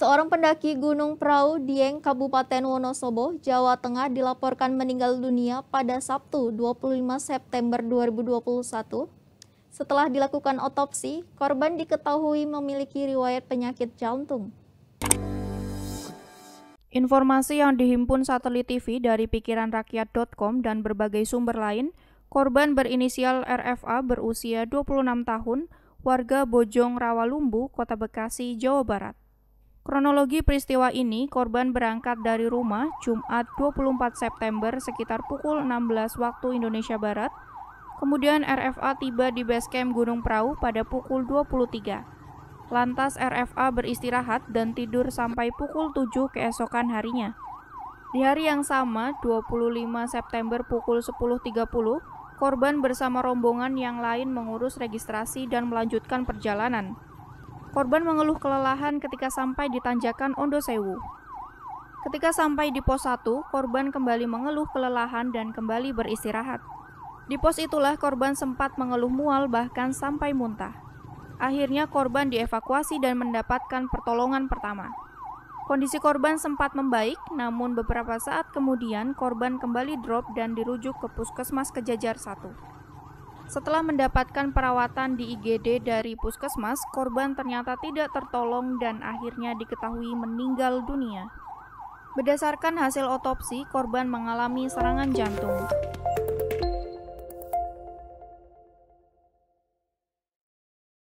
Seorang pendaki Gunung Prau Dieng, Kabupaten Wonosobo, Jawa Tengah dilaporkan meninggal dunia pada Sabtu 25 September 2021. Setelah dilakukan otopsi, korban diketahui memiliki riwayat penyakit jantung. Informasi yang dihimpun satelit TV dari pikiranrakyat.com dan berbagai sumber lain, korban berinisial RFA berusia 26 tahun, warga Bojong Rawalumbu, Kota Bekasi, Jawa Barat. Kronologi peristiwa ini, korban berangkat dari rumah Jumat 24 September sekitar pukul 16 waktu Indonesia Barat. Kemudian RFA tiba di base camp Gunung Prau pada pukul 23. Lantas RFA beristirahat dan tidur sampai pukul 7 keesokan harinya. Di hari yang sama, 25 September pukul 10.30, korban bersama rombongan yang lain mengurus registrasi dan melanjutkan perjalanan. Korban mengeluh kelelahan ketika sampai di tanjakan Ondo Sewu. Ketika sampai di pos 1, korban kembali mengeluh kelelahan dan kembali beristirahat. Di pos itulah korban sempat mengeluh mual bahkan sampai muntah. Akhirnya korban dievakuasi dan mendapatkan pertolongan pertama. Kondisi korban sempat membaik, namun beberapa saat kemudian korban kembali drop dan dirujuk ke puskesmas Kejajar 1. Setelah mendapatkan perawatan di IGD dari puskesmas, korban ternyata tidak tertolong dan akhirnya diketahui meninggal dunia. Berdasarkan hasil otopsi, korban mengalami serangan jantung.